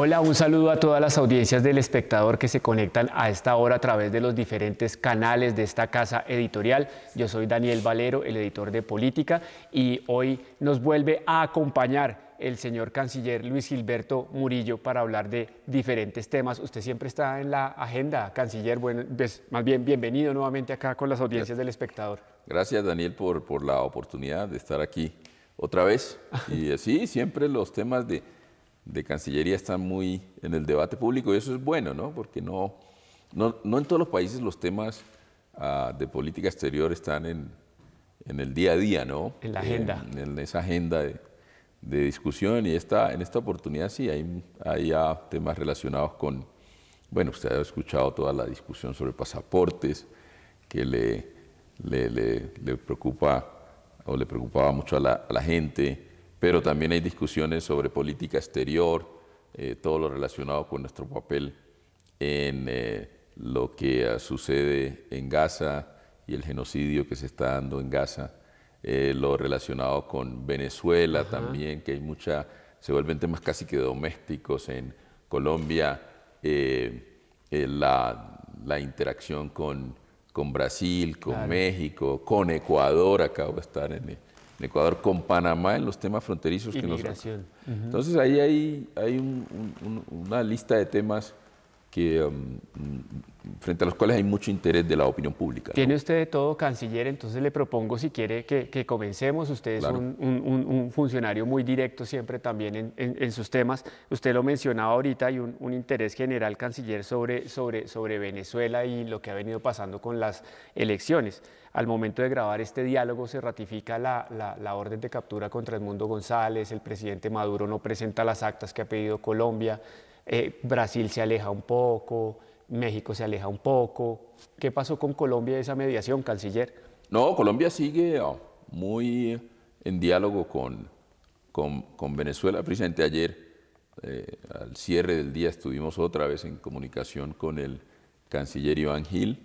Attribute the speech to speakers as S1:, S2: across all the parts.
S1: Hola, un saludo a todas las audiencias del espectador que se conectan a esta hora a través de los diferentes canales de esta casa editorial. Yo soy Daniel Valero, el editor de Política, y hoy nos vuelve a acompañar el señor canciller Luis Gilberto Murillo para hablar de diferentes temas. Usted siempre está en la agenda, canciller. Bueno, pues, más bien, bienvenido nuevamente acá con las audiencias del espectador.
S2: Gracias, Daniel, por, la oportunidad de estar aquí otra vez. Y así eh, siempre los temas de de Cancillería están muy en el debate público y eso es bueno, ¿no? Porque no, no, en todos los países los temas ah, de política exterior están en, en, el día a día, ¿no? En la agenda. En, esa agenda de, de, discusión y esta, en esta oportunidad sí hay, hay temas relacionados con, bueno, usted ha escuchado toda la discusión sobre pasaportes que le, le, le, preocupa o le preocupaba mucho a la, a la gente pero también hay discusiones sobre política exterior, eh, todo lo relacionado con nuestro papel en eh, lo que ah, sucede en Gaza y el genocidio que se está dando en Gaza, eh, lo relacionado con Venezuela también, que hay mucha, se vuelven temas casi que domésticos en Colombia, la, interacción con, Brasil, con México, con Ecuador, acabo de estar en Ecuador con Panamá en los temas fronterizos que nos. Entonces ahí hay, hay una lista de temas Mm, frente a los cuales hay mucho interés de la opinión pública. Tiene
S1: usted de todo, canciller, entonces le propongo, si quiere, que, comencemos. Usted es un, funcionario muy directo siempre también en, sus temas. Usted lo mencionaba ahorita, hay un, interés general, canciller, sobre, sobre, sobre Venezuela y lo que ha venido pasando con las elecciones. Al momento de grabar este diálogo se ratifica la, la, la orden de captura contra Edmundo González, el presidente Maduro no presenta las actas que ha pedido Colombia, eh, Brasil se aleja un poco, México se aleja un poco. ¿Qué pasó con Colombia esa mediación, canciller?
S2: No, Colombia sigue oh, muy en diálogo con, con, Venezuela. Presidente, ayer, eh, al cierre del día, estuvimos otra vez en comunicación con el canciller Iván Gil.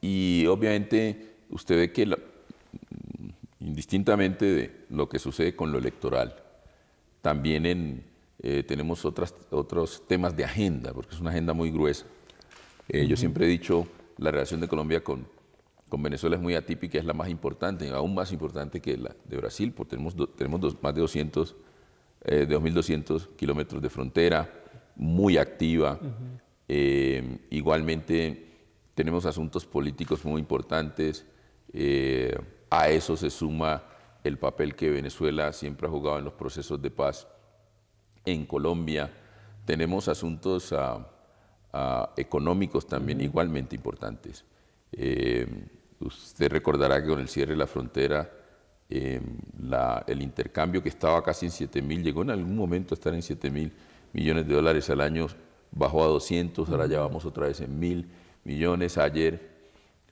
S2: y obviamente usted ve que indistintamente de lo que sucede con lo electoral, también en eh, tenemos otros temas de agenda, porque es una agenda muy gruesa. Eh, yo siempre he dicho, la relación de Colombia con, Venezuela es muy atípica, es la más importante, aún más importante que la de Brasil, porque tenemos, tenemos más de 200, 2.200 eh, kilómetros de frontera, muy activa. igualmente tenemos asuntos políticos muy importantes. a eso se suma el papel que Venezuela siempre ha jugado en los procesos de paz en Colombia, tenemos asuntos ah, ah, económicos también igualmente importantes. Eh, usted recordará que con el cierre de la frontera, em, el intercambio que estaba casi en 7 mil, llegó en algún momento a estar en 7 mil millones de dólares al año, bajó a 200, ahora ya vamos otra vez en mil millones. Ayer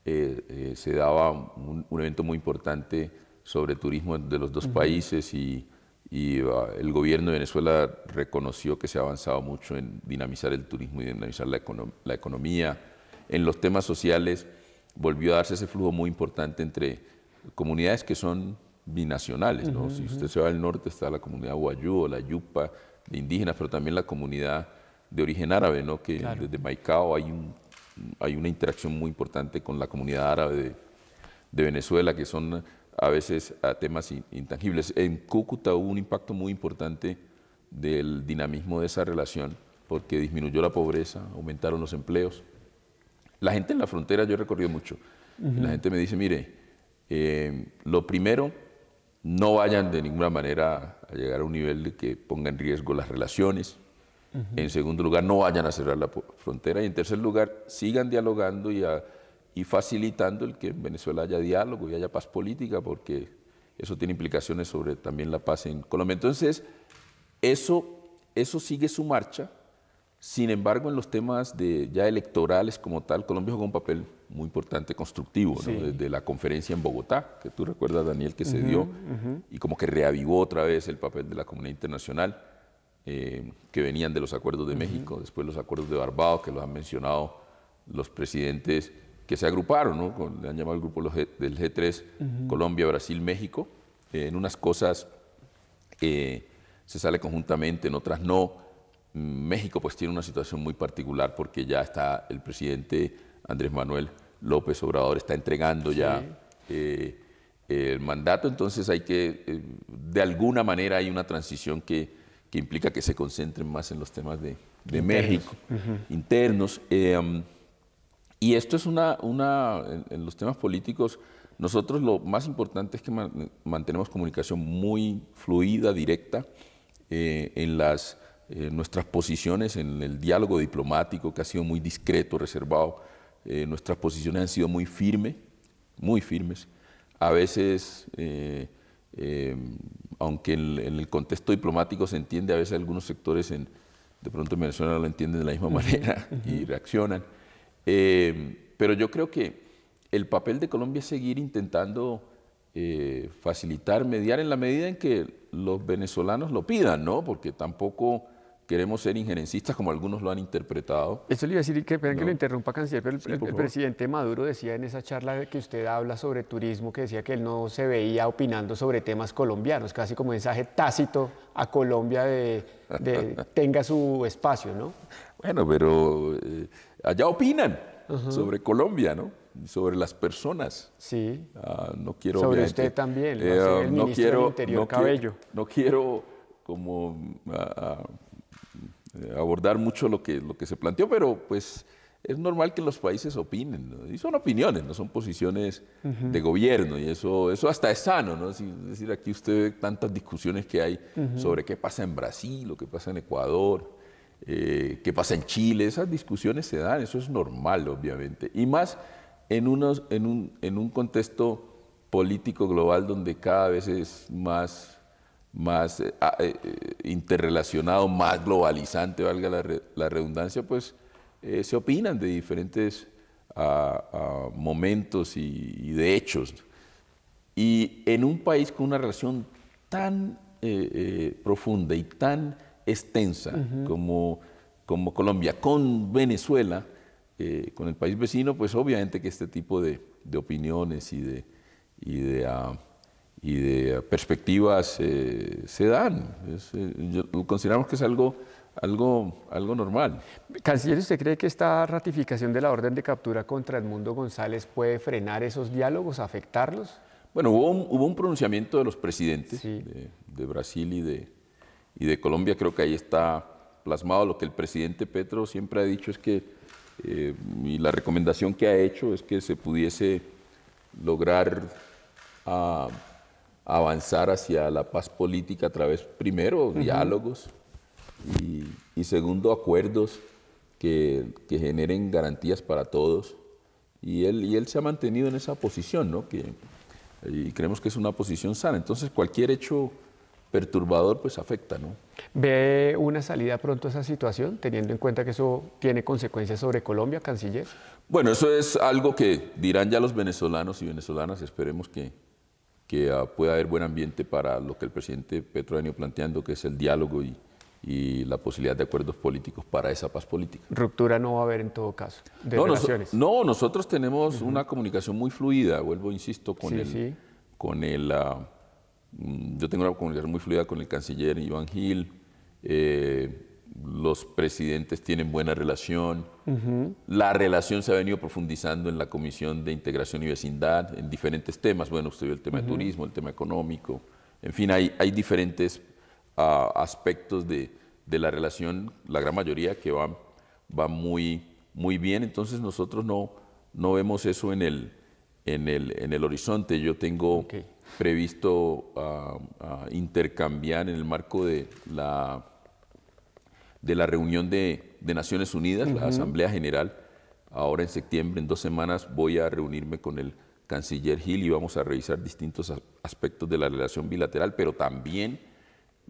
S2: eh, eh, se daba un, evento muy importante sobre turismo de los dos países y y ah, el gobierno de Venezuela reconoció que se ha avanzado mucho en dinamizar el turismo y dinamizar la, economía. En los temas sociales volvió a darse ese flujo muy importante entre comunidades que son binacionales. ¿no? si usted se va al norte está la comunidad Guayú, la Yupa, de indígenas, pero también la comunidad de origen árabe, ¿no? que desde Maicao hay, un, hay una interacción muy importante con la comunidad árabe de, de Venezuela, que son a veces a temas intangibles. En Cúcuta hubo un impacto muy importante del dinamismo de esa relación porque disminuyó la pobreza, aumentaron los empleos. La gente en la frontera, yo he recorrido mucho, la gente me dice, mire, eh, lo primero, no vayan de ninguna manera a llegar a un nivel de que ponga en riesgo las relaciones. En segundo lugar, no vayan a cerrar la frontera. Y en tercer lugar, sigan dialogando y a, y facilitando el que en Venezuela haya diálogo y haya paz política, porque eso tiene implicaciones sobre también la paz en Colombia. Entonces, eso, eso sigue su marcha. Sin embargo, en los temas de, ya electorales como tal, Colombia jugó un papel muy importante, constructivo, desde la conferencia en Bogotá, que tú recuerdas, Daniel, que se dio, y como que reavivó otra vez el papel de la comunidad internacional, eh, que venían de los acuerdos de México, después los acuerdos de Barbados, que los han mencionado los presidentes que se agruparon, ¿no? le han llamado el grupo del G3, Colombia, Brasil, México. Eh, en unas cosas eh, se sale conjuntamente, en otras no. Mm, México pues tiene una situación muy particular porque ya está el presidente Andrés Manuel López Obrador, está entregando ya eh, el mandato, entonces hay que, de alguna manera hay una transición que, implica que se concentren más en los temas de, México, internos. Mm, y esto es una, en, los temas políticos, nosotros lo más importante es que mantenemos comunicación muy fluida, directa, eh, en las, eh, nuestras posiciones, en el diálogo diplomático que ha sido muy discreto, reservado, eh, nuestras posiciones han sido muy firmes, muy firmes. A veces, aunque en, el contexto diplomático se entiende, a veces algunos sectores de pronto en Venezuela lo entienden de la misma manera y reaccionan. Em, pero yo creo que el papel de Colombia es seguir intentando eh, facilitar, mediar en la medida en que los venezolanos lo pidan, ¿no? Porque tampoco queremos ser injerencistas como algunos lo han interpretado. Eso le iba a
S1: decir, que, esperen que lo
S2: interrumpa, canciller, pero el,
S1: presidente Maduro decía en esa charla que usted habla sobre turismo, que decía que él no se veía opinando sobre temas colombianos, casi como mensaje tácito a Colombia de, tenga su espacio, ¿no?
S2: Bueno, pero... Eh, allá opinan sobre Colombia, ¿no? Sobre las personas. Sí. Ah, no quiero. Sobre usted también. no, eh, el quiero. Cabello. no quiero como ah, ah, eh, abordar mucho lo que lo que se planteó, pero pues es normal que los países opinen, y son opiniones, no son posiciones de gobierno, y eso, eso hasta es sano, ¿no? Es decir, aquí usted ve tantas discusiones que hay sobre qué pasa en Brasil, lo que pasa en Ecuador, eh, qué pasa en Chile, esas discusiones se dan, eso es normal, obviamente. Y más en, unos, en, un, contexto político global donde cada vez es más, más eh, ah, eh, interrelacionado, más globalizante, valga la, redundancia, pues se opinan de diferentes ah, ah, momentos y, de hechos. Y en un país con una relación tan profunda y tan extensa como, como Colombia, con Venezuela, eh, con el país vecino, pues obviamente que este tipo de, de opiniones y de, y de, ah, y de perspectivas eh, se dan. Eh, consideramos que es algo algo, algo normal.
S1: Canciller, ¿usted cree que esta ratificación de la orden de captura contra Edmundo González puede frenar esos diálogos, afectarlos?
S2: Bueno, hubo un, hubo un pronunciamiento de los presidentes de, de, Brasil y de, y de Colombia, creo que ahí está plasmado lo que el presidente Petro siempre ha dicho, es que, eh, y la recomendación que ha hecho es que se pudiese lograr ah, avanzar hacia la paz política a través, primero, diálogos y, segundo, acuerdos que, que, generen garantías para todos. Y él, y él se ha mantenido en esa posición, ¿no? Que, y creemos que es una posición sana. Entonces, cualquier hecho perturbador, pues afecta, ¿no?
S1: ¿Ve una salida pronto a esa situación, teniendo en cuenta que eso tiene consecuencias sobre Colombia, canciller?
S2: Bueno, eso es algo que dirán ya los venezolanos y venezolanas, esperemos que, ah, pueda haber buen ambiente para lo que el presidente Petro ha planteando, que es el diálogo y, la posibilidad de acuerdos políticos para esa paz política.
S1: Ruptura no va a haber en todo caso de no,
S2: no, nosotros tenemos una comunicación muy fluida, vuelvo, insisto, con el, Con ah, Mm, yo tengo una comunicación muy fluida con el canciller Iván Gil, eh, los presidentes tienen buena relación, la relación se ha venido profundizando en la Comisión de Integración y Vecindad, en diferentes temas, bueno, usted vio el tema de turismo, el tema económico, en fin, hay, diferentes ah, aspectos de, la relación, la gran mayoría que va, va muy, muy bien, entonces nosotros no, no vemos eso en el, en el, en el horizonte, yo tengo previsto uh, intercambiar en el marco de la, de la reunión de, Naciones Unidas, la Asamblea General. Ahora en septiembre, en dos semanas, voy a reunirme con el canciller Gil y vamos a revisar distintos aspectos de la relación bilateral, pero también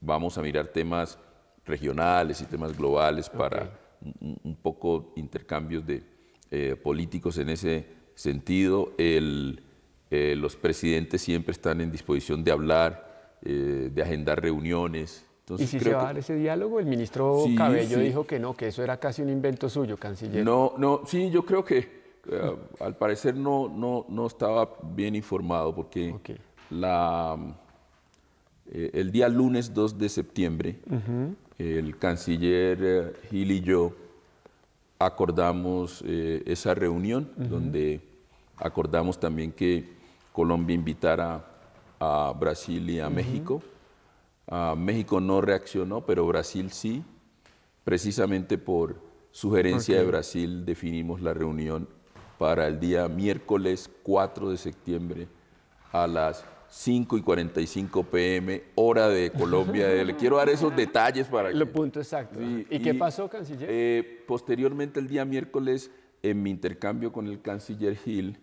S2: vamos a mirar temas regionales y temas globales para un, poco intercambios de eh, políticos en ese sentido. El, eh, los presidentes siempre están en disposición de hablar, eh, de agendar reuniones. Entonces, ¿Y si se va a
S1: ese diálogo? El ministro Cabello dijo que no, que eso era casi un invento suyo, canciller.
S2: No, no, sí, yo creo que eh, al parecer no, no, no, estaba bien informado porque la, el día lunes 2 de septiembre, el canciller Gil y yo acordamos esa reunión donde acordamos también que Colombia invitara a Brasil y a México. Ah, México no reaccionó, pero Brasil sí. Precisamente por sugerencia de Brasil definimos la reunión para el día miércoles 4 de septiembre a las 5 y 45 pm, hora de Colombia. Le quiero dar esos detalles para El lo
S1: punto exacto. ¿Y, qué pasó, canciller?
S2: Eh, posteriormente, el día miércoles en mi intercambio con el canciller Hill,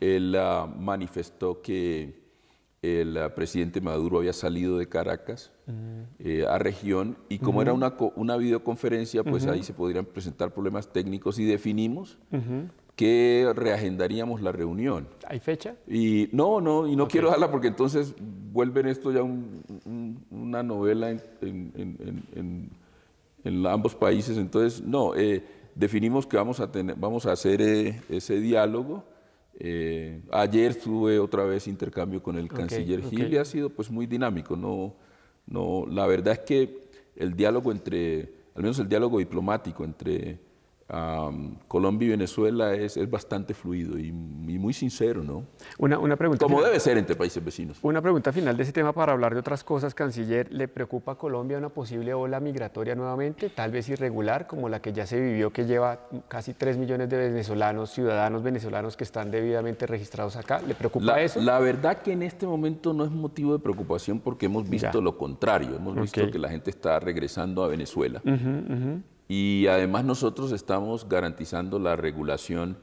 S2: él ah, manifestó que el ah, presidente Maduro había salido de Caracas eh, a región y como era una, una, videoconferencia, pues ahí se podrían presentar problemas técnicos y definimos que reagendaríamos la reunión. ¿Hay fecha? Y no, no, y no quiero darla porque entonces vuelven esto ya una novela en, ambos países, entonces no. Eh, definimos que vamos a, tener, vamos a hacer eh, ese diálogo. Eh, ayer tuve otra vez intercambio con el canciller Gil y ha sido pues muy dinámico. No, no, la verdad es que el diálogo entre, al menos el diálogo diplomático entre Colombia y Venezuela es, es bastante fluido y, muy sincero, ¿no? Una, pregunta. Como debe ser entre países vecinos.
S1: Una pregunta final de ese tema para hablar de otras cosas, canciller. ¿Le preocupa a Colombia una posible ola migratoria nuevamente, tal vez irregular, como la que ya se vivió, que lleva casi 3 millones de venezolanos, ciudadanos venezolanos que están debidamente registrados acá?
S2: ¿Le preocupa la, eso? La verdad que en este momento no es motivo de preocupación porque hemos visto lo contrario. Hemos visto que la gente está regresando a Venezuela. Y además nosotros estamos garantizando la regulación,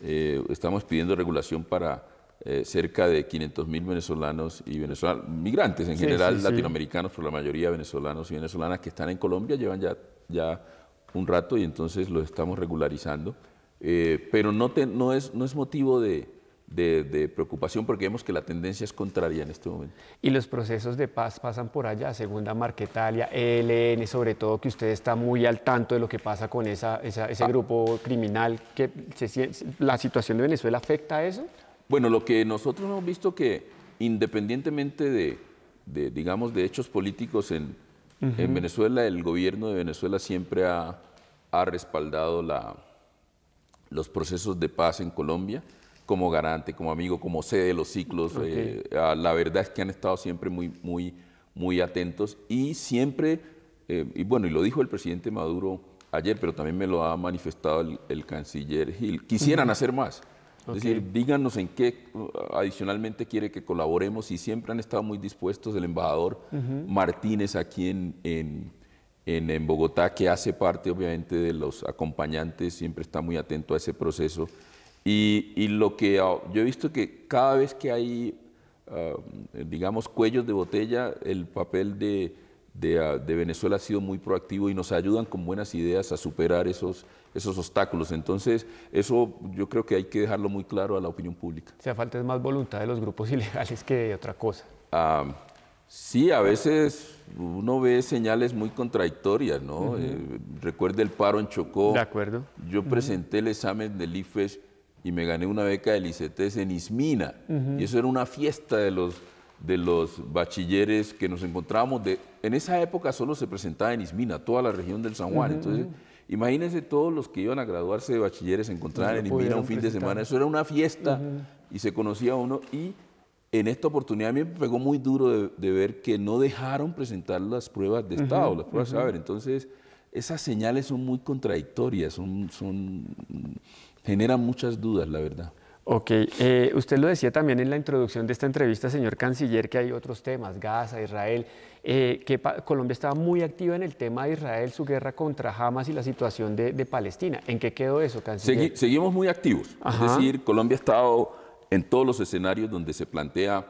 S2: eh, estamos pidiendo regulación para eh, cerca de 500 mil venezolanos y venezolanos, migrantes en general, latinoamericanos, pero la mayoría venezolanos y venezolanas que están en Colombia llevan ya, ya un rato y entonces lo estamos regularizando. Eh, pero no, te, no, es, no es motivo de, de, preocupación porque vemos que la tendencia es contraria en este momento.
S1: Y los procesos de paz pasan por allá, Segunda Marquetalia, ELN, sobre todo que usted está muy al tanto de lo que pasa con esa, ese ah. grupo criminal. Que
S2: ¿La situación de Venezuela afecta a eso? Bueno, lo que nosotros hemos visto que independientemente de, digamos, de hechos políticos en, en, Venezuela, el gobierno de Venezuela siempre ha, ha respaldado la, los procesos de paz en Colombia como garante, como amigo, como sede de los ciclos. Eh, la verdad es que han estado siempre muy, muy, muy atentos y siempre, eh, y bueno, y lo dijo el presidente Maduro ayer, pero también me lo ha manifestado el, canciller Gil, quisieran hacer más. Es decir, díganos en qué adicionalmente quiere que colaboremos y siempre han estado muy dispuestos el embajador Martínez aquí en, en Bogotá, que hace parte obviamente de los acompañantes, siempre está muy atento a ese proceso. Y, lo que ah, yo he visto que cada vez que hay, ah, digamos, cuellos de botella, el papel ah, de, Venezuela ha sido muy proactivo y nos ayudan con buenas ideas a superar esos, esos obstáculos. Entonces, eso yo creo que hay que dejarlo muy claro a la opinión pública. O sea, falta
S1: más voluntad de los grupos ilegales que otra cosa.
S2: sí, a veces uno ve señales muy contradictorias, ¿no? Eh, recuerde el paro en Chocó. De acuerdo. Yo presenté el examen del IFES y me gané una beca del ICETES en Ismina. Y eso era una fiesta de los, de los bachilleres que nos encontrábamos. De, en esa época solo se presentaba en Ismina, toda la región del San Juan. Entonces, imagínense todos los que iban a graduarse de bachilleres se encontraban en Ismina un fin de semana. Eso era una fiesta y se conocía uno. Y en esta oportunidad a mí me pegó muy duro de, ver que no dejaron presentar las pruebas de Estado, las pruebas de saber. Entonces, esas señales son muy contradictorias, son... son genera muchas dudas, la verdad. Ok, eh, usted lo decía
S1: también en la introducción de esta entrevista, señor canciller, que hay otros temas, Gaza, Israel, eh, que Colombia estaba muy activa en el tema de Israel, su guerra contra Hamas y la situación de, Palestina. ¿En qué quedó eso, canciller?
S2: seguimos muy activos, es decir, Colombia ha estado en todos los escenarios donde se plantea,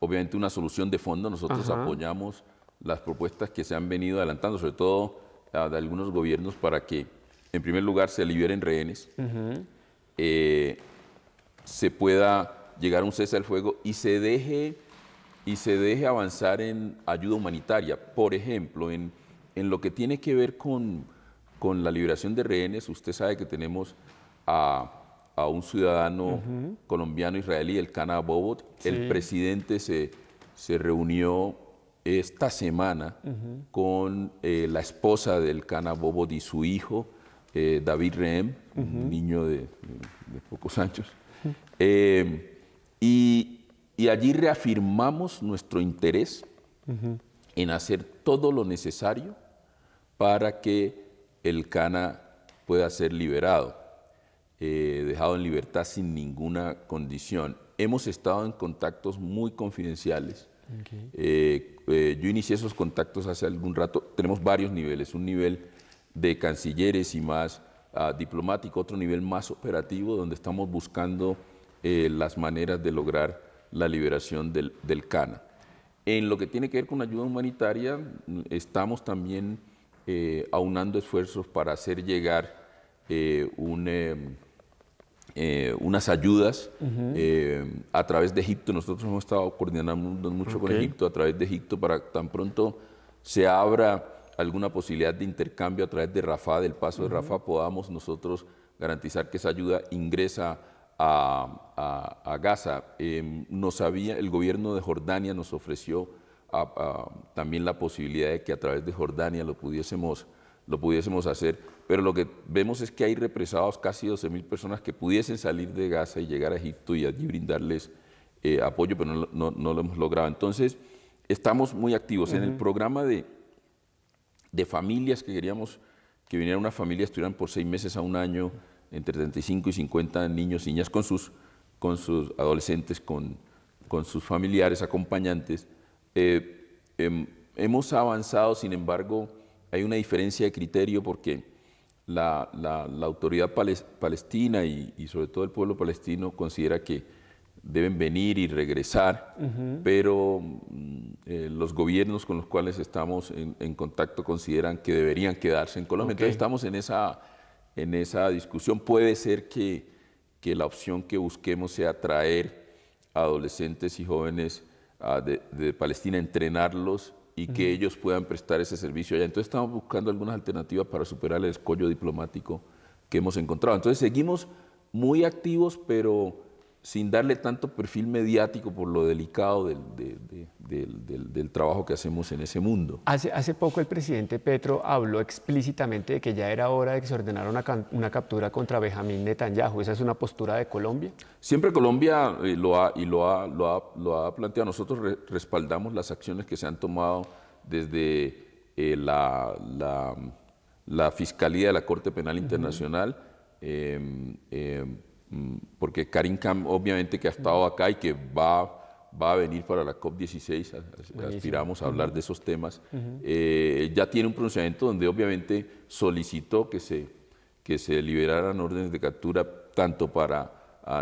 S2: obviamente, una solución de fondo. Nosotros apoyamos las propuestas que se han venido adelantando, sobre todo ah, de algunos gobiernos, para que en primer lugar, se liberen rehenes, eh, se pueda llegar a un cese al fuego y se deje y se deje avanzar en ayuda humanitaria, por ejemplo, en, lo que tiene que ver con, la liberación de rehenes, usted sabe que tenemos a, un ciudadano colombiano israelí, el Cana Bobot, el presidente se, reunió esta semana con eh, la esposa del Cana Bobot y su hijo, eh, David Rehem, un niño de, pocos años. Eh, y, allí reafirmamos nuestro interés en hacer todo lo necesario para que el Cana pueda ser liberado, eh, dejado en libertad sin ninguna condición. Hemos estado en contactos muy confidenciales. yo inicié esos contactos hace algún rato. Tenemos varios niveles. Un nivel de cancilleres y más ah, diplomático, otro nivel más operativo donde estamos buscando eh, las maneras de lograr la liberación del, Cana. En lo que tiene que ver con ayuda humanitaria, estamos también eh, aunando esfuerzos para hacer llegar eh, unas ayudas a través de Egipto. Nosotros hemos estado coordinando mucho con Egipto, a través de Egipto, para tan pronto se abra alguna posibilidad de intercambio a través de Rafa, del paso de Rafa, podamos nosotros garantizar que esa ayuda ingresa a, Gaza. Em, el gobierno de Jordania nos ofreció también la posibilidad de que a través de Jordania lo pudiésemos, lo pudiésemos hacer, pero lo que vemos es que hay represados casi 12.000 personas que pudiesen salir de Gaza y llegar a Egipto y brindarles eh, apoyo, pero no, lo hemos logrado. Entonces, estamos muy activos. En el programa de, de familias que queríamos que viniera una familia, estuvieran por seis meses a un año, entre 35 y 50 niños y niñas con sus, con sus adolescentes, con, sus familiares, acompañantes. Eh, em, hemos avanzado, sin embargo, hay una diferencia de criterio porque la, autoridad palestina y sobre todo el pueblo palestino considera que deben venir y regresar, pero mm, eh, los gobiernos con los cuales estamos en, contacto consideran que deberían quedarse en Colombia. Entonces estamos en esa, en esa discusión. Puede ser que, la opción que busquemos sea traer adolescentes y jóvenes ah, de, Palestina, entrenarlos y que ellos puedan prestar ese servicio allá. Entonces estamos buscando algunas alternativas para superar el escollo diplomático que hemos encontrado. Entonces seguimos muy activos, pero sin darle tanto perfil mediático por lo delicado del, del, trabajo que hacemos en ese mundo. Hace,
S1: hace, poco el presidente Petro habló explícitamente de que ya era hora de que se ordenara una, una captura contra Benjamín Netanyahu. ¿Esa es una postura de Colombia?
S2: Siempre Colombia eh, lo, ha, y lo, ha, lo, ha, lo, ha, planteado. Nosotros respaldamos las acciones que se han tomado desde eh, la, la, Fiscalía de la Corte Penal Internacional. Em, em, Mm, porque Karim Khan obviamente que ha estado acá y que va, va a venir para la COP16, aspiramos a hablar de esos temas, eh, ya tiene un pronunciamiento donde obviamente solicitó que se, que se liberaran órdenes de captura tanto para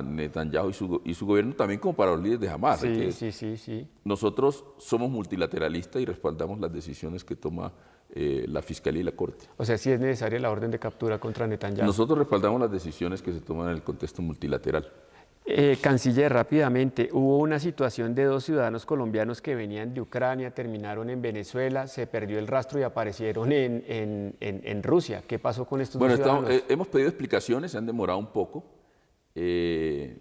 S2: Netanyahu y su, gobierno, también como para los líderes de Hamas. Sí, sí, sí, Nosotros somos multilateralistas y respaldamos las decisiones que toma eh, la Fiscalía y la Corte.
S1: O sea, si es necesaria la orden de captura contra Netanyahu. Nosotros
S2: respaldamos las decisiones que se toman en el contexto multilateral.
S1: Eh, canciller, rápidamente, hubo una situación de dos ciudadanos colombianos que venían de Ucrania, terminaron en Venezuela, se perdió el rastro y aparecieron en, en, Rusia. ¿Qué pasó con estos ciudadanos? Bueno, eh,
S2: hemos pedido explicaciones, se han demorado un poco em,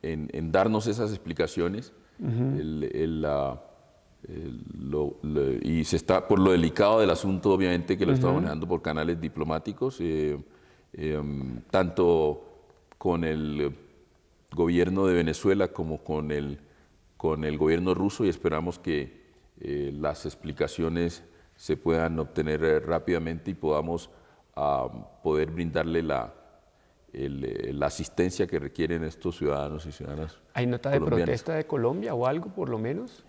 S2: en, darnos esas explicaciones. la, eh, y se está por lo delicado del asunto, obviamente, que lo estamos manejando por canales diplomáticos, eh, em, tanto con el gobierno de Venezuela como con el, con el gobierno ruso, y esperamos que eh, las explicaciones se puedan obtener rápidamente y podamos ah, poder brindarle la, la asistencia que requieren estos ciudadanos y ciudadanas. ¿Hay nota de protesta
S1: de Colombia o algo por lo menos?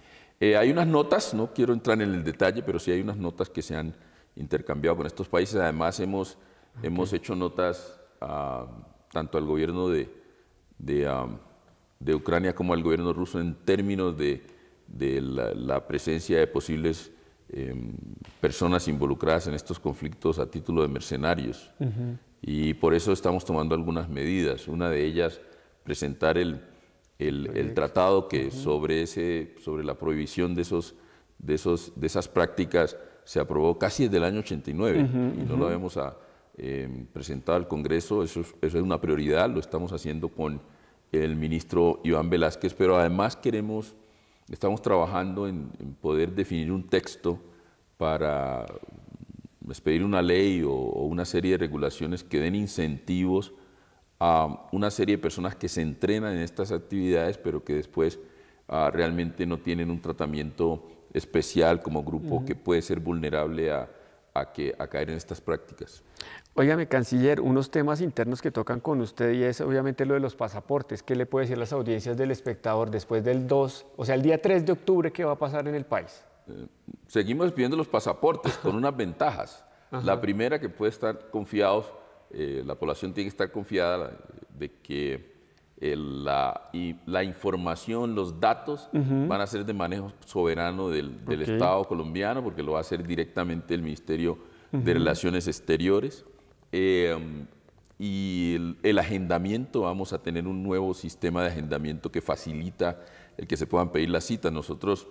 S2: Eh, hay unas notas, no quiero entrar en el detalle, pero sí hay unas notas que se han intercambiado con estos países. Además, hemos, hemos hecho notas ah, tanto al gobierno de, ah, de, Ucrania como al gobierno ruso en términos de, la, presencia de posibles em, personas involucradas en estos conflictos a título de mercenarios. Y por eso estamos tomando algunas medidas. Una de ellas, presentar el el, tratado que sobre, ese, sobre la prohibición de, esos, de, esos, de esas prácticas se aprobó casi desde el año 89 y no lo habíamos ah, em, presentado al Congreso. Eso es, eso es una prioridad, lo estamos haciendo con el ministro Iván Velázquez, pero además queremos, estamos trabajando en, poder definir un texto para expedir una ley o, una serie de regulaciones que den incentivos una serie de personas que se entrenan en estas actividades, pero que después ah, realmente no tienen un tratamiento especial como grupo que puede ser vulnerable a, que, a caer en estas prácticas.
S1: Óigame, canciller, unos temas internos que tocan con usted y es obviamente lo de los pasaportes. ¿Qué le puede decir las audiencias del espectador después del 2, o sea, el día 3 de octubre, qué va a pasar en el país?
S2: Eh, seguimos pidiendo los pasaportes con unas ventajas. La primera, que puede estar confiados eh, la población tiene que estar confiada de que eh, la, información, los datos van a ser de manejo soberano del, Estado colombiano, porque lo va a hacer directamente el Ministerio de Relaciones Exteriores. Eh, y el, agendamiento, vamos a tener un nuevo sistema de agendamiento que facilita el que se puedan pedir las citas. Nosotros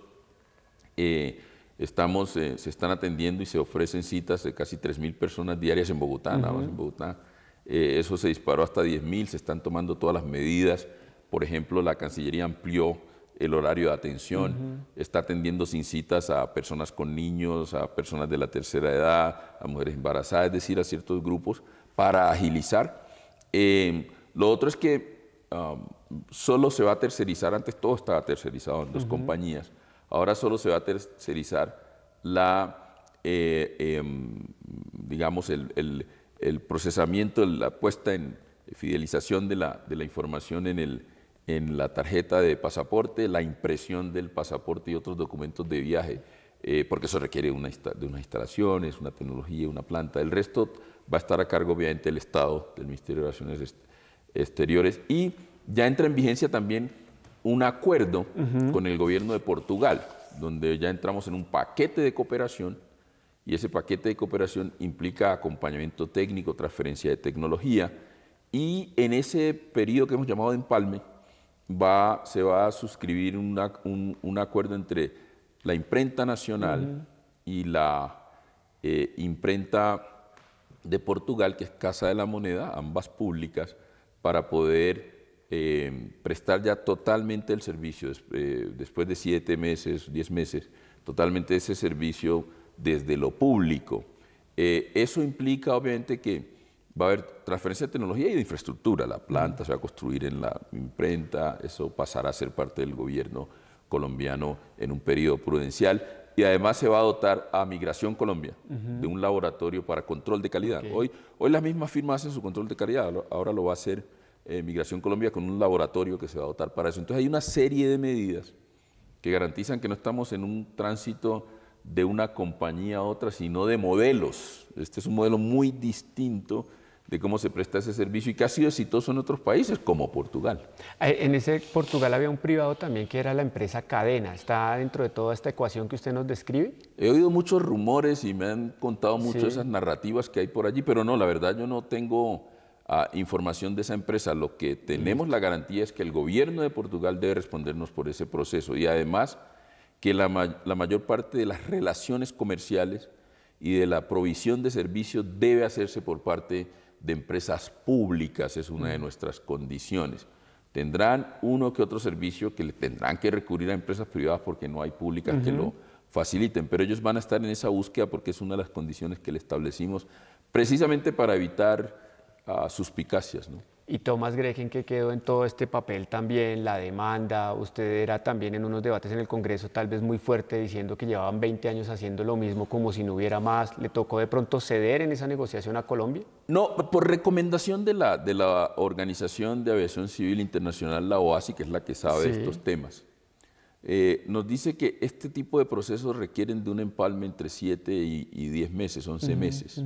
S2: Estamos, eh, se están atendiendo y se ofrecen citas de casi 3.000 personas diarias en Bogotá, nada más en Bogotá. Eh, eso se disparó hasta 10.000, se están tomando todas las medidas. Por ejemplo, la Cancillería amplió el horario de atención, está atendiendo sin citas a personas con niños, a personas de la tercera edad, a mujeres embarazadas, es decir, a ciertos grupos, para agilizar. Em, lo otro es que solo se va a tercerizar, antes todo estaba tercerizado en dos compañías Ahora solo se va a tercerizar la, eh, em, digamos, el, procesamiento, la puesta en fidelización de la, información en, el, en la tarjeta de pasaporte, la impresión del pasaporte y otros documentos de viaje, eh, porque eso requiere una, de unas instalaciones, una tecnología, una planta. El resto va a estar a cargo, obviamente, del Estado, del Ministerio de Relaciones Exteriores. Y ya entra en vigencia también un acuerdo con el gobierno de Portugal, donde ya entramos en un paquete de cooperación y ese paquete de cooperación implica acompañamiento técnico, transferencia de tecnología y en ese periodo que hemos llamado de empalme va, se va a suscribir un, acuerdo entre la imprenta nacional y la eh, imprenta de Portugal, que es Casa de la Moneda, ambas públicas, para poder Em, prestar ya totalmente el servicio, eh, después de siete meses, diez meses, totalmente ese servicio desde lo público. Eh, eso implica obviamente que va a haber transferencia de tecnología y de infraestructura. La planta se va a construir en la imprenta, eso pasará a ser parte del gobierno colombiano en un periodo prudencial y además se va a dotar a Migración Colombia de un laboratorio para control de calidad. Hoy, hoy las mismas firmas hacen su control de calidad, ahora lo va a hacer eh, Migración Colombia con un laboratorio que se va a dotar para eso. Entonces hay una serie de medidas que garantizan que no estamos en un tránsito de una compañía a otra, sino de modelos. Este es un modelo muy distinto de cómo se presta ese servicio y que ha sido exitoso en otros países como Portugal. Eh, en ese Portugal había un privado
S1: también que era la empresa Cadena. ¿Está dentro de toda esta ecuación que usted nos describe?
S2: He oído muchos rumores y me han contado muchas esas narrativas que hay por allí, pero no, la verdad yo no tengo a información de esa empresa. Lo que tenemos la garantía es que el gobierno de Portugal debe respondernos por ese proceso y además que la, mayor parte de las relaciones comerciales y de la provisión de servicios debe hacerse por parte de empresas públicas, es una de nuestras condiciones. Tendrán uno que otro servicio que le tendrán que recurrir a empresas privadas porque no hay públicas que lo faciliten, pero ellos van a estar en esa búsqueda porque es una de las condiciones que le establecimos precisamente para evitar a suspicacias.
S1: Y Tomás Gregen, que quedó en todo este papel también, la demanda, usted era también en unos debates en el Congreso tal vez muy fuerte diciendo que llevaban 20 años haciendo lo mismo como si no hubiera más, ¿le tocó de pronto ceder en esa negociación a Colombia?
S2: No, por recomendación de la, de la Organización de Aviación Civil Internacional, la OASI, que es la que sabe estos temas, eh, nos dice que este tipo de procesos requieren de un empalme entre 7 y, 10 meses, 11 meses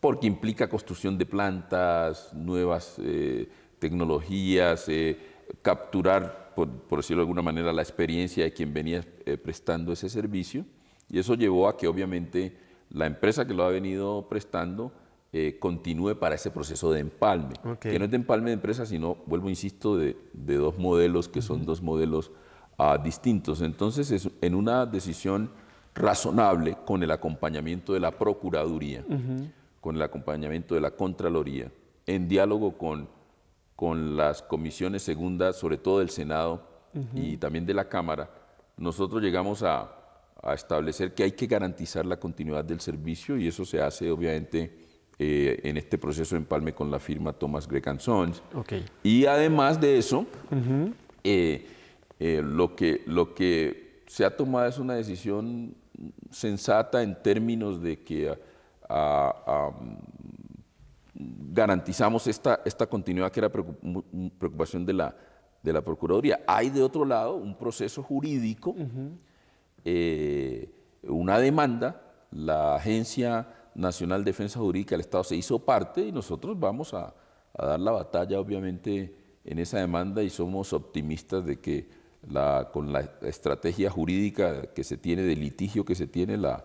S2: porque implica construcción de plantas, nuevas eh, tecnologías, eh, capturar, por, decirlo de alguna manera, la experiencia de quien venía eh, prestando ese servicio. Y eso llevó a que obviamente la empresa que lo ha venido prestando continúe para ese proceso de empalme, que no es de empalme de empresas, sino, vuelvo, insisto, de, dos modelos que son dos modelos ah, distintos. Entonces, es, en una decisión razonable con el acompañamiento de la Procuraduría con el acompañamiento de la Contraloría, en diálogo con, con las comisiones segundas, sobre todo del Senado y también de la Cámara, nosotros llegamos a, establecer que hay que garantizar la continuidad del servicio y eso se hace obviamente eh, en este proceso de empalme con la firma Thomas Gregg Sons. Okay. Y además de eso, eh, eh, lo, que, lo que se ha tomado es una decisión sensata en términos de que Mm, garantizamos esta, continuidad que era mm, preocupación de la, Procuraduría. Hay de otro lado un proceso jurídico, eh, una demanda, la Agencia Nacional de Defensa Jurídica del Estado se hizo parte y nosotros vamos a, dar la batalla obviamente en esa demanda y somos optimistas de que con la estrategia jurídica que se tiene, de litigio que se tiene, la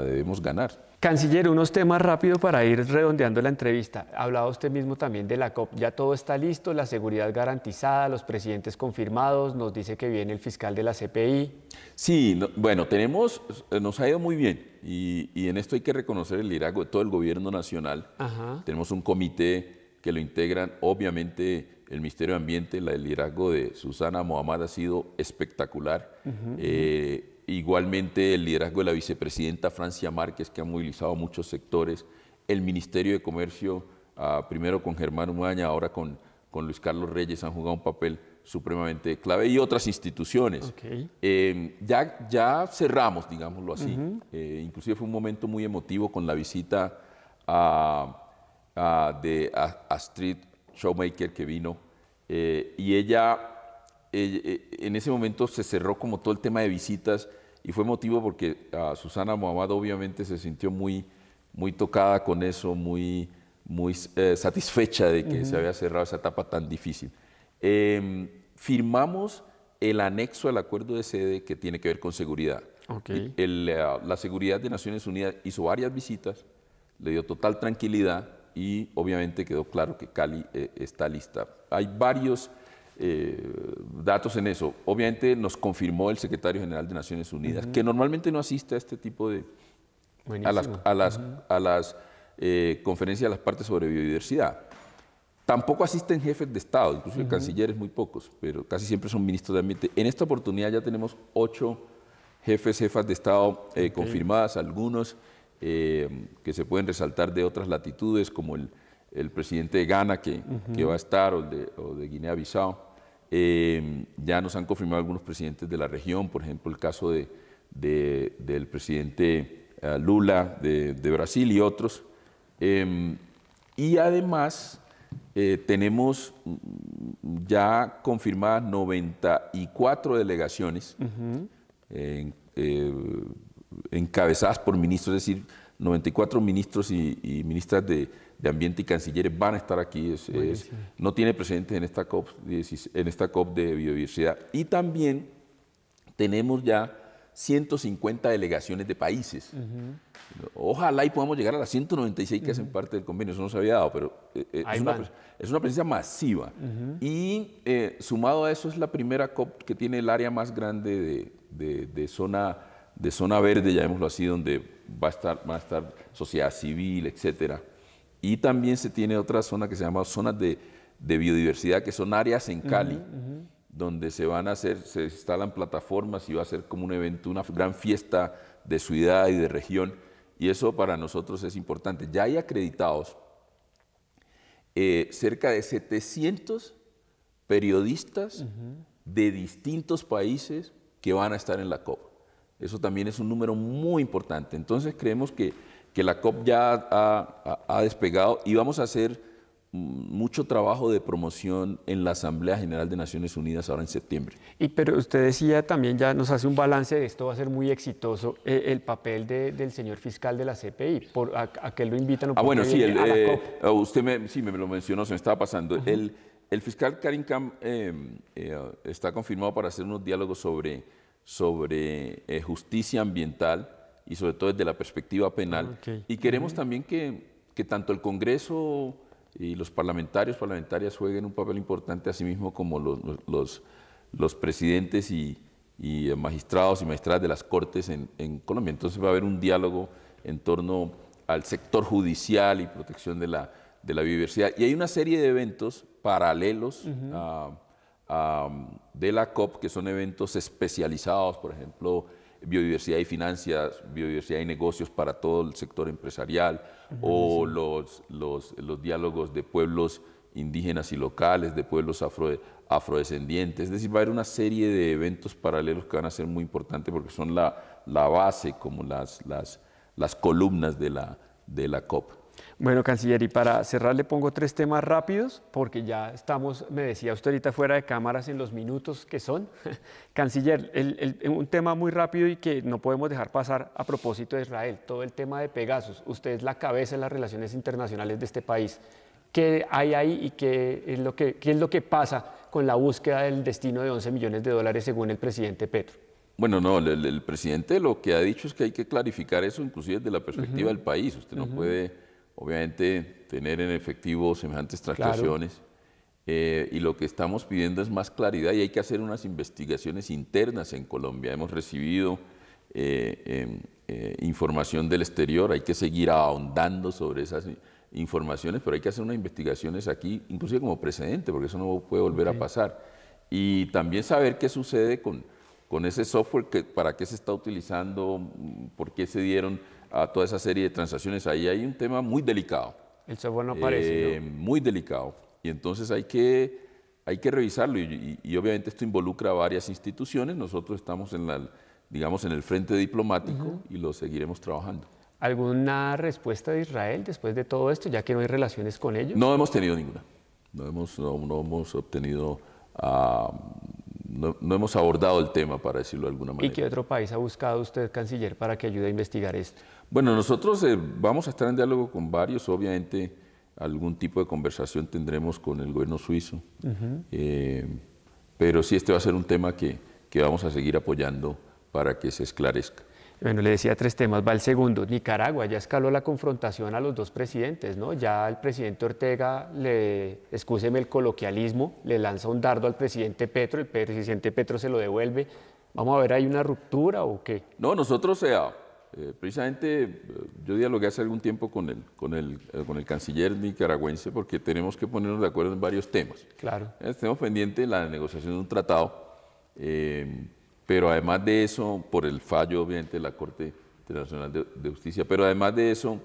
S2: debemos ganar. Canciller, unos temas rápido para ir redondeando la entrevista. Hablaba usted
S1: mismo también de la COP. Ya todo está listo, la seguridad garantizada, los presidentes confirmados, nos dice que viene el fiscal de la CPI.
S2: Sí, bueno, tenemos, eh, nos ha ido muy bien y, en esto hay que reconocer el liderazgo de todo el gobierno nacional. Tenemos un comité que lo integran, obviamente, el Ministerio de Ambiente, el liderazgo de Susana Mohamed ha sido espectacular. Eh, igualmente el liderazgo de la vicepresidenta Francia Márquez, que ha movilizado muchos sectores, el Ministerio de Comercio, ah, primero con Germán Muña, ahora con, con Luis Carlos Reyes, han jugado un papel supremamente clave y otras instituciones. Em, ya, ya cerramos, digámoslo así. Eh, inclusive fue un momento muy emotivo con la visita a, a, de a, Astrid Showmaker que vino eh, y ella eh, eh, en ese momento se cerró como todo el tema de visitas y fue motivo porque Susana Mohamed obviamente se sintió muy, muy tocada con eso, muy, muy eh, satisfecha de que se había cerrado esa etapa tan difícil. Em, firmamos el anexo al acuerdo de sede que tiene que ver con seguridad. la seguridad de Naciones Unidas hizo varias visitas, le dio total tranquilidad y obviamente quedó claro que Cali está lista. Hay varios eh, datos en eso. Obviamente nos confirmó el secretario general de Naciones Unidas, que normalmente no asiste a este tipo de... A las, eh, conferencias de las partes sobre biodiversidad. Tampoco asisten jefes de Estado, incluso cancilleres muy pocos, pero casi siempre son ministros de Ambiente. En esta oportunidad ya tenemos ocho jefes, jefas de Estado eh, confirmadas, algunos que se pueden resaltar de otras latitudes, como el el presidente de Ghana que, va a estar, o de, Guinea-Bissau. Em, ya nos han confirmado algunos presidentes de la región, por ejemplo, el caso de, del presidente eh, Lula de, Brasil y otros. Em, y además eh, tenemos mm, ya confirmadas 94 delegaciones eh, encabezadas por ministros, es decir, 94 ministros y ministras de, de Ambiente y Cancilleres van a estar aquí. no tiene presentes en esta, COP, en esta COP de biodiversidad. Y también tenemos ya 150 delegaciones de países. Ojalá y podamos llegar a las 196 que hacen parte del convenio, eso no se había dado, pero eh, eh, es, una, presencia masiva. Y eh, sumado a eso es la primera COP que tiene el área más grande de, zona, de zona verde, llamémoslo así, donde va a estar, a estar sociedad civil, etcétera. Y también se tiene otra zona que se llama zonas de, biodiversidad, que son áreas en Cali, donde se van a hacer, se instalan plataformas y va a ser como un evento, una gran fiesta de ciudad y de región. Y eso para nosotros es importante. Ya hay acreditados eh, cerca de 700 periodistas de distintos países que van a estar en la COP. Eso también es un número muy importante. Entonces creemos que que la COP ya ha, despegado y vamos a hacer mucho trabajo de promoción en la Asamblea General de Naciones Unidas ahora en septiembre. Y pero
S1: usted decía también, ya nos hace
S2: un balance de esto, va a ser muy exitoso eh, el papel del
S1: señor fiscal de la CPI, por, a, que lo invitan ah, bueno, sí, eh,
S2: oh, Usted me, sí, me lo mencionó, se me estaba pasando. El, el fiscal Karim Khan em, eh, está confirmado para hacer unos diálogos sobre, sobre justicia ambiental y sobre todo desde la perspectiva penal. Y queremos también que, que, tanto el Congreso y los parlamentarios, parlamentarias jueguen un papel importante, así mismo como los, los, presidentes y, y, eh, magistrados y magistradas de las Cortes en, Colombia. Entonces va a haber un diálogo en torno al sector judicial y protección de la, de la biodiversidad. Y hay una serie de eventos paralelos a, ah, ah, de la COP, que son eventos especializados, por ejemplo, biodiversidad y finanzas, biodiversidad y negocios para todo el sector empresarial, o los, los, diálogos de pueblos indígenas y locales, de pueblos afrodescendientes. Es decir, va a haber una serie de eventos paralelos que van a ser muy importantes porque son la, base, como las, las, columnas de la, de la COP.
S1: Bueno, canciller, y para cerrar le pongo tres temas rápidos, porque ya estamos, me decía usted ahorita fuera de cámaras en los minutos que son. canciller, un tema muy rápido y que no podemos dejar pasar a propósito de Israel, todo el tema de Pegasus. Usted es la cabeza de las relaciones internacionales de este país. ¿Qué hay ahí y qué es lo que, qué es lo que pasa con la búsqueda del destino de 11 millones de dólares según el presidente Petro?
S2: Bueno, no, el, presidente lo que ha dicho es que hay que clarificar eso inclusive desde la perspectiva del país. Usted no puede obviamente tener en efectivo semejantes transacciones. Eh, y lo que estamos pidiendo es más claridad y hay que hacer unas investigaciones internas en Colombia. Hemos recibido eh, em, eh, información del exterior, hay que seguir ahondando sobre esas informaciones, pero hay que hacer unas investigaciones aquí, inclusive como precedente, porque eso no puede volver a pasar. Y también saber qué sucede con, con ese software, que, para qué se está utilizando, por qué se dieron a toda esa serie de transacciones. Ahí hay un tema muy delicado.
S1: El software no aparece. Eh,
S2: muy delicado. Y entonces hay que, hay que revisarlo. Y, obviamente esto involucra a varias instituciones. Nosotros estamos en la, digamos, en el frente diplomático y lo seguiremos trabajando.
S1: ¿Alguna respuesta de Israel después de todo esto, ya que no hay relaciones con ellos? No hemos tenido
S2: ninguna. No hemos, no, hemos obtenido, ah, no, hemos abordado el tema, para decirlo de alguna manera. ¿Y qué otro país ha buscado usted, canciller, para que ayude a investigar esto? Bueno, nosotros eh, vamos a estar en diálogo con varios, obviamente algún tipo de conversación tendremos con el gobierno suizo, eh, pero sí este va a ser un tema que, vamos a seguir apoyando para que se esclarezca. Bueno, le decía tres temas, va el segundo.
S1: Nicaragua ya escaló la confrontación a los dos presidentes, ¿no? Ya el presidente Ortega le, excúseme el coloquialismo, le lanza un dardo al presidente Petro, el presidente Petro se lo devuelve. ¿Vamos a ver, hay una ruptura o qué?
S2: No, nosotros, sea, eh, eh, precisamente eh, yo dialogué hace algún tiempo con el, eh, con, el, canciller nicaragüense porque tenemos que ponernos de acuerdo en varios temas. Claro. Estamos pendientes de la negociación de un tratado, pero además de eso, por el fallo obviamente de la Corte Internacional de, Justicia, pero además de eso,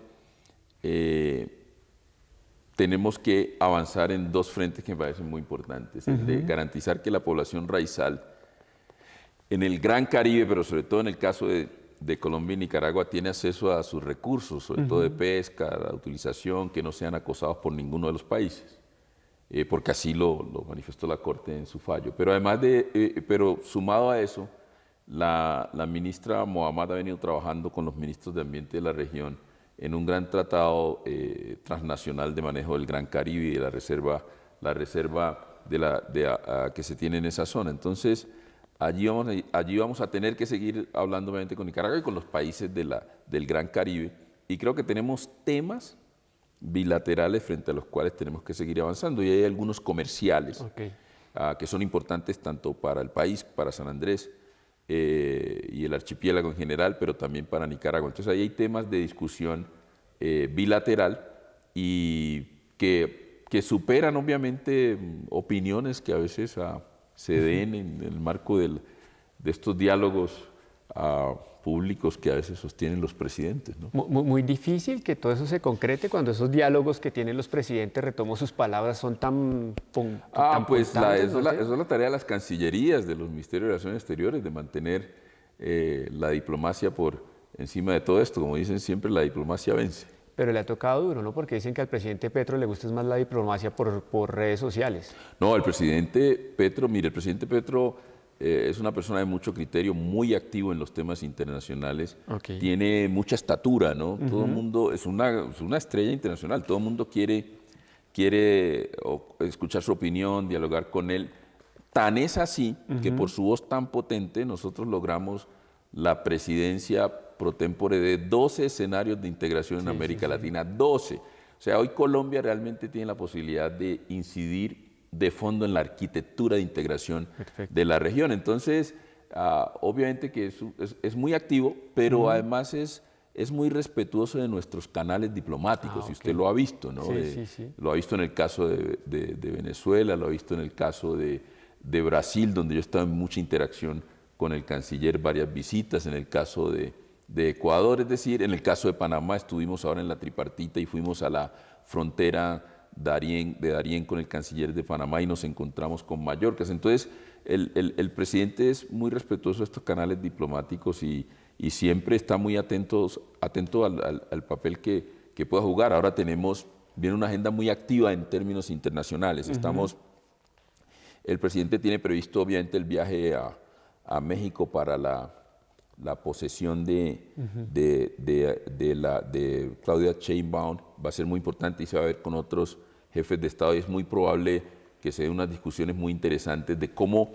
S2: tenemos que avanzar en dos frentes que me parecen muy importantes, el de garantizar que la población raizal en el Gran Caribe, pero sobre todo en el caso de de Colombia y Nicaragua tiene acceso a sus recursos, sobre todo de pesca, la utilización, que no sean acosados por ninguno de los países, eh, porque así lo, manifestó la Corte en su fallo. Pero además de, eh, pero sumado a eso, la, ministra Mohamed ha venido trabajando con los ministros de Ambiente de la región en un gran tratado eh, transnacional de manejo del Gran Caribe y de la reserva, la reserva de la, que se tiene en esa zona. Entonces, Allí vamos, a, allí vamos a tener que seguir hablando obviamente con Nicaragua y con los países de la, del Gran Caribe. Y creo que tenemos temas bilaterales frente a los cuales tenemos que seguir avanzando. Y hay algunos comerciales ah, que son importantes tanto para el país, para San Andrés eh, y el archipiélago en general, pero también para Nicaragua. Entonces ahí hay temas de discusión eh, bilateral y que, que, superan obviamente mm, opiniones que a veces se den en el marco de estos diálogos ah, públicos que a veces sostienen los presidentes.
S1: Muy, difícil que todo eso se concrete cuando esos diálogos que tienen los presidentes, retomo sus palabras, son tan... ah, pues eso, es
S2: la tarea de las cancillerías, de los ministerios de Relaciones Exteriores, de mantener eh, la diplomacia por encima de todo esto. Como dicen siempre, la diplomacia vence
S1: pero le ha tocado duro, ¿no? Porque dicen que al presidente Petro le gusta más la diplomacia por, redes sociales.
S2: No, el presidente Petro, mire, el presidente Petro eh, es una persona de mucho criterio, muy activo en los temas internacionales, tiene mucha estatura, ¿no? Todo el mundo es una, una estrella internacional, todo el mundo quiere, quiere escuchar su opinión, dialogar con él. Tan es así que por su voz tan potente nosotros logramos la presidencia pro de 12 escenarios de integración en América Latina. 12. O sea, hoy Colombia realmente tiene la posibilidad de incidir de fondo en la arquitectura de integración de la región. Entonces, ah, obviamente que es, muy activo, pero además es es muy respetuoso de nuestros canales diplomáticos, ah, y usted lo ha visto, ¿no? Lo ha visto en el caso de, de, Venezuela, lo ha visto en el caso de, Brasil, donde yo he estado en mucha interacción con el canciller, varias visitas, en el caso de, de Ecuador, es decir, en el caso de Panamá estuvimos ahora en la tripartita y fuimos a la frontera de Darién con el canciller de Panamá y nos encontramos con Mallorca. Entonces, el, presidente es muy respetuoso de estos canales diplomáticos y, siempre está muy atentos, atento al, papel que, que, pueda jugar. Ahora tenemos, viene una agenda muy activa en términos internacionales. Estamos, el presidente tiene previsto obviamente el viaje a México para la la posesión de, la, de Claudia Chainbaum va a ser muy importante y se va a ver con otros jefes de Estado y es muy probable que se den unas discusiones muy interesantes de cómo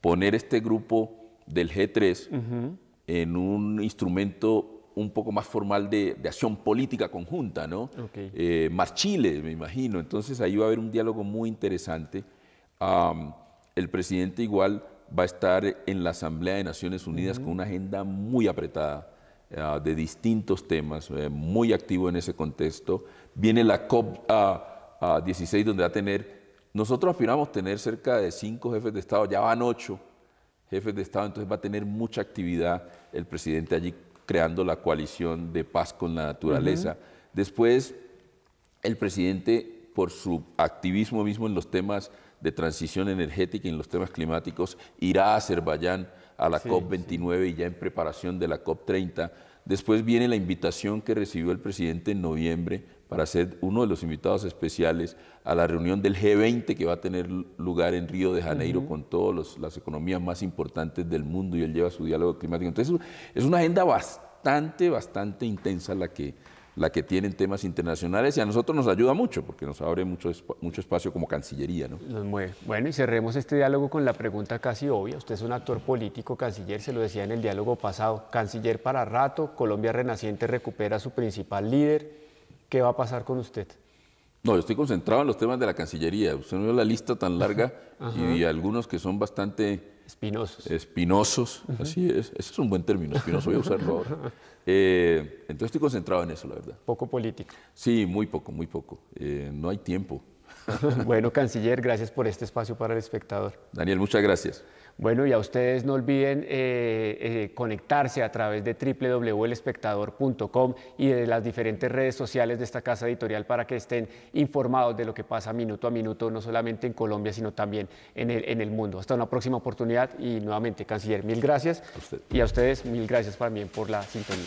S2: poner este grupo del G3 en un instrumento un poco más formal de, acción política conjunta, ¿no? Eh, más Chile, me imagino. Entonces ahí va a haber un diálogo muy interesante. el presidente igual va a estar en la Asamblea de Naciones Unidas con una agenda muy apretada eh, de distintos temas, eh, muy activo en ese contexto. Viene la COP16 ah, ah, donde va a tener, nosotros aspiramos tener cerca de cinco jefes de Estado, ya van ocho jefes de Estado, entonces va a tener mucha actividad el presidente allí creando la coalición de paz con la naturaleza. Después, el presidente, por su activismo mismo en los temas de transición energética en los temas climáticos, irá a Azerbaiyán a la COP29 y ya en preparación de la COP30. Después viene la invitación que recibió el presidente en noviembre para ser uno de los invitados especiales a la reunión del G20 que va a tener lugar en Río de Janeiro con todas las economías más importantes del mundo y él lleva su diálogo climático. Entonces es una agenda bastante, bastante intensa la que, la que tienen temas internacionales y a nosotros nos ayuda mucho porque nos abre mucho, mucho espacio como Cancillería. ¿no? Nos
S1: pues, mueve. Bueno, y cerremos este diálogo con la pregunta casi obvia. Usted es un actor político, canciller, se lo decía en el diálogo pasado. Canciller para rato, Colombia Renaciente recupera su principal líder. ¿Qué va a pasar con usted?
S2: No, yo estoy concentrado en los temas de la Cancillería. Usted no vio la lista tan larga y algunos que son bastante Espinosos. Espinosos, así es. Ese es un buen término, espinoso, voy a usarlo ahora. Eh, entonces estoy concentrado en eso, la verdad. Poco político. Sí, muy poco, muy poco. Eh, no hay tiempo. bueno, canciller,
S1: gracias por este espacio para el espectador.
S2: Daniel, muchas gracias. Bueno, y a ustedes
S1: no olviden eh, eh, conectarse a través de www.elespectador.com y de las diferentes redes sociales de esta casa editorial para que estén informados de lo que pasa minuto a minuto, no solamente en Colombia, sino también en el, en el mundo. Hasta una próxima oportunidad y nuevamente, canciller, mil gracias. y a ustedes, mil gracias también por la sintonía.